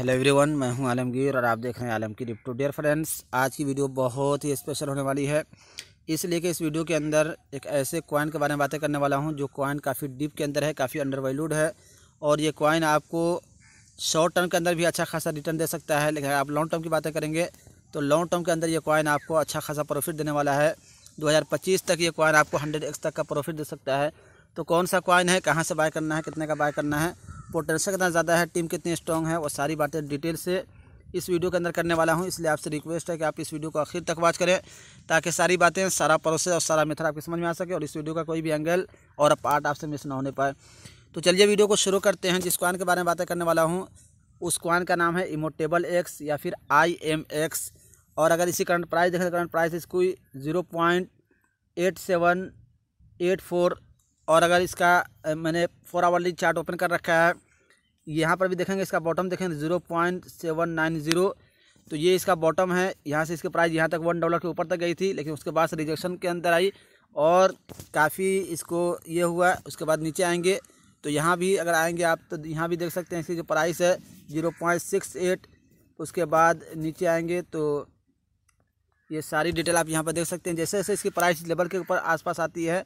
hello everyone मैं हूं आलमगीर और आप देख रहे हैं आलम की डिप्टो डियर फ्रेंड्स आज की वीडियो बहुत ही स्पेशल होने वाली है इसलिए कि इस वीडियो के अंदर एक ऐसे कॉइन के बारे में बातें करने वाला हूं जो कॉइन काफ़ी डीप के अंदर है काफ़ी अंडर वैल्यूड है और ये कॉइन आपको शॉर्ट टर्म के अंदर भी अच्छा खासा रिटर्न दे सकता है लेकिन आप लॉन्ग टर्म की बातें करेंगे तो लॉन्ग टर्म के अंदर ये कॉइन आपको अच्छा खासा प्रॉफिट देने वाला है दो तक ये कॉइन आपको हंड्रेड तक का प्रॉफिट दे सकता है तो कौन सा कॉइन है कहाँ से बाय करना है कितने का बाय करना है पोटेंशियल कितना ज़्यादा है टीम कितनी स्ट्रॉन्ग है वो सारी बातें डिटेल से इस वीडियो के अंदर करने वाला हूँ इसलिए आपसे रिक्वेस्ट है कि आप इस वीडियो को आखिर तक वॉच करें ताकि सारी बातें सारा प्रोसेस और सारा मेथड आपकी समझ में आ सके और इस वीडियो का कोई भी एंगल और पार्ट आपसे मिस ना होने पाए तो चलिए वीडियो को शुरू करते हैं जिस क्वान के बारे में बातें करने वाला हूँ उस क्वान का नाम है इमोटेबल एक्स या फिर आई एम एक्स और अगर इसी करंट प्राइस देखें तो करंट प्राइस इसको zero point eight seven eight four और अगर इसका मैंने फोर आवरली चार्ट ओपन कर रखा है यहाँ पर भी देखेंगे इसका बॉटम देखेंगे zero point seven nine zero तो ये इसका बॉटम है यहाँ से इसकी प्राइस यहाँ तक वन डॉलर के ऊपर तक गई थी लेकिन उसके बाद से रिजेक्शन के अंदर आई और काफ़ी इसको ये हुआ उसके बाद नीचे आएंगे तो यहाँ भी अगर आएंगे आप तो यहाँ भी देख सकते हैं इसकी जो प्राइस है ज़ीरो पॉइंट सिक्स एट उसके बाद नीचे आएंगे तो ये सारी डिटेल आप यहाँ पर देख सकते हैं जैसे जैसे इसकी प्राइस लेवल के ऊपर आसपास आती है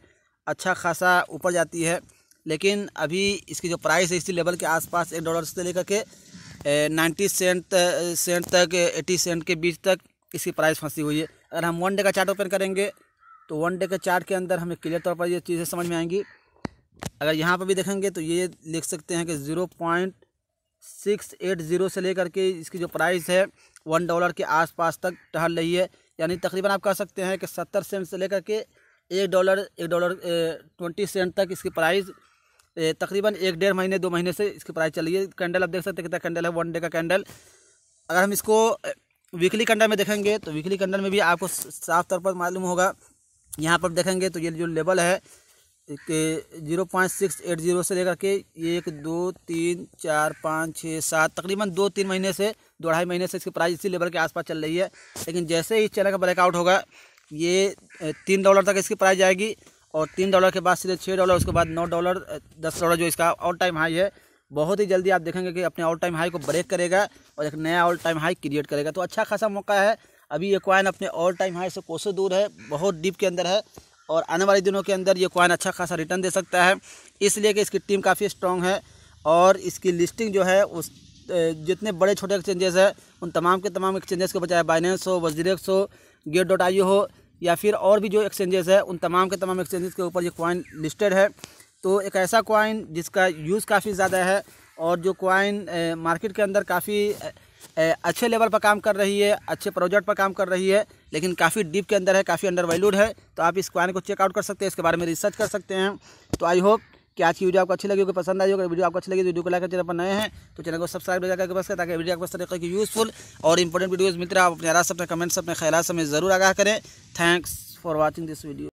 अच्छा खासा ऊपर जाती है लेकिन अभी इसकी जो प्राइस है इसी लेवल के आसपास एक डॉलर से लेकर के नाइन्टी सेंट सेंट तक एटी सेंट के बीच तक इसकी प्राइस फंसी हुई है अगर हम वन डे का चार्ट ओपन करेंगे तो वन डे के चार्ट के अंदर हमें क्लियर तौर पर ये चीज़ें समझ में आएंगी अगर यहाँ पर भी देखेंगे तो ये लिख सकते हैं कि zero point six eight zero से लेकर के इसकी जो प्राइस है वन डॉलर के आसपास तक टहल रही है यानी तकरीबन आप कह सकते हैं कि सत्तर सेंट से लेकर के एक डॉलर एक डॉलर ट्वेंटी सेंट तक इसकी प्राइस तकरीबन एक डेढ़ महीने दो महीने से इसकी प्राइस चल रही है कैंडल आप देख सकते हैं कितना कैंडल है वन डे का कैंडल अगर हम इसको वीकली कैंडल में देखेंगे तो वीकली कैंडल में भी आपको साफ तौर पर मालूम होगा यहाँ पर देखेंगे तो ये जो लेवल है कि zero point six eight zero से लेकर के एक दो तीन चार पाँच छः सात तकरीबन दो तीन महीने से दो ढाई महीने से इसकी प्राइस इसी लेवल के आसपास चल रही है लेकिन जैसे ही चैनल का ब्रेकआउट होगा ये तीन डॉलर तक इसकी प्राइस जाएगी और तीन डॉलर के बाद सीधे छः डॉलर उसके बाद नौ डॉलर दस डॉलर जो इसका ऑल टाइम हाई है बहुत ही जल्दी आप देखेंगे कि अपने ऑल टाइम हाई को ब्रेक करेगा और एक नया ऑल टाइम हाई क्रिएट करेगा तो अच्छा खासा मौका है अभी ये कॉइन अपने ऑल टाइम हाई से कोसों दूर है बहुत डीप के अंदर है और आने वाले दिनों के अंदर ये कॉइन अच्छा खासा रिटर्न दे सकता है इसलिए कि इसकी टीम काफ़ी स्ट्रॉन्ग है और इसकी लिस्टिंग जो है उस जितने बड़े छोटे एक्सचेंजेस हैं उन तमाम के तमाम एक्सचेंजेस को बचाए बाइनेंस हो वजीरेक्स हो गेट डॉट आई हो या फिर और भी जो एक्सचेंजेस है उन तमाम के तमाम एक्सचेंजेस के ऊपर ये कॉइन लिस्टेड है तो एक ऐसा कॉइन जिसका यूज़ काफ़ी ज़्यादा है और जो कॉइन मार्केट के अंदर काफ़ी अच्छे लेवल पर काम कर रही है अच्छे प्रोजेक्ट पर काम कर रही है लेकिन काफ़ी डीप के अंदर है काफ़ी अंडर वैल्यूड है तो आप इस कॉइन को चेकआउट कर सकते हैं इसके बारे में रिसर्च कर सकते हैं तो आई होप कि आज की वीडियो आपको अच्छी लगी होगी पसंद आई होगी वीडियो आपको अच्छी लगी तो वीडियो को लाइक चैनल पर नए हैं तो चैनल को सब्सक्राइब हो जाकर बस ताकि वीडियो आपको इस तरीके की यूजफुल और इंपॉर्टेंट वीडियोज़ मिलते रहे आप अपने से अपने कमेंट्स अपने ख्याल से ज़रूर आगाह करें thanks for watching this video